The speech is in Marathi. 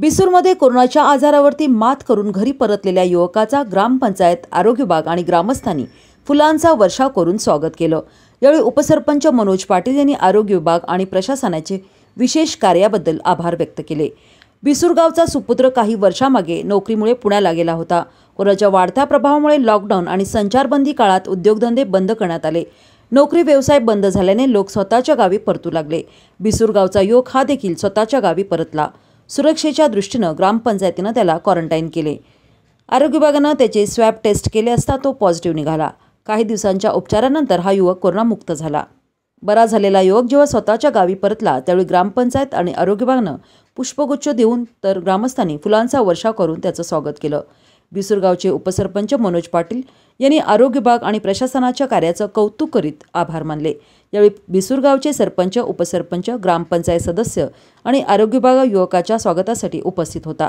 बिसूरमध्ये कोरोनाच्या आजारावरती मात करून घरी परतलेल्या युवकाचा ग्रामपंचायत आरोग्य विभाग आणि ग्रामस्थांनी फुलांचा वर्षाव करून स्वागत केलं यावेळी उपसरपंच मनोज पाटील यांनी आरोग्य विभाग आणि प्रशासनाचे विशेष कार्याबद्दल आभार व्यक्त केले बिसूरगावचा सुपुत्र काही वर्षामागे नोकरीमुळे पुण्याला गेला होता कोरोनाच्या वाढत्या प्रभावामुळे लॉकडाऊन आणि संचारबंदी काळात उद्योगधंदे बंद करण्यात आले नोकरी व्यवसाय बंद झाल्याने लोक स्वतःच्या गावी परतू लागले बिसूरगावचा युवक हा देखील स्वतःच्या गावी परतला सुरक्षेच्या दृष्टीनं ग्रामपंचायतीनं त्याला क्वारंटाईन केले आरोग्य विभागानं त्याचे स्वॅब टेस्ट केले असता तो पॉझिटिव्ह निघाला काही दिवसांच्या उपचारानंतर हा युवक कोरोनामुक्त झाला बरा झालेला युवक जेव्हा स्वतःच्या गावी परतला त्यावेळी ग्रामपंचायत आणि आरोग्य विभागानं पुष्पगुच्छ देऊन तर ग्रामस्थांनी फुलांचा वर्षाव करून त्याचं स्वागत केलं बिसुरगावचे उपसरपंच मनोज पाटील यांनी आरोग्य भाग आणि प्रशासनाच्या कार्याचं कौतुक करीत आभार मानले यावेळी बिसुरगावचे सरपंच उपसरपंच ग्रामपंचायत सदस्य आणि आरोग्य विभाग युवकाच्या स्वागतासाठी उपस्थित होता